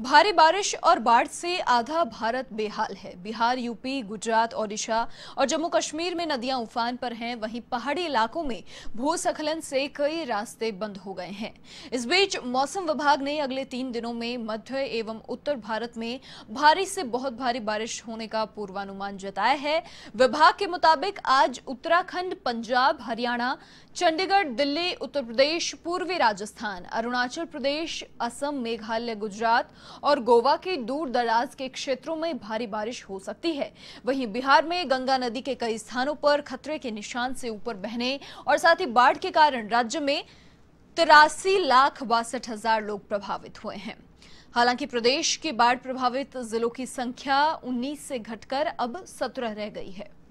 भारी बारिश और बाढ़ से आधा भारत बेहाल है बिहार यूपी गुजरात ओडिशा और जम्मू कश्मीर में नदियां उफान पर हैं वहीं पहाड़ी इलाकों में भूस्खलन से कई रास्ते बंद हो गए हैं इस बीच मौसम विभाग ने अगले तीन दिनों में मध्य एवं उत्तर भारत में भारी से बहुत भारी बारिश होने का पूर्वानुमान जताया है विभाग के मुताबिक आज उत्तराखंड पंजाब हरियाणा चंडीगढ़ दिल्ली उत्तर प्रदेश पूर्वी राजस्थान अरुणाचल प्रदेश असम मेघालय गुजरात और गोवा के दूर दराज के क्षेत्रों में भारी बारिश हो सकती है वहीं बिहार में गंगा नदी के कई स्थानों पर खतरे के निशान से ऊपर बहने और साथ ही बाढ़ के कारण राज्य में तिरासी लाख बासठ हजार लोग प्रभावित हुए हैं हालांकि प्रदेश के बाढ़ प्रभावित जिलों की संख्या 19 से घटकर अब 17 रह गई है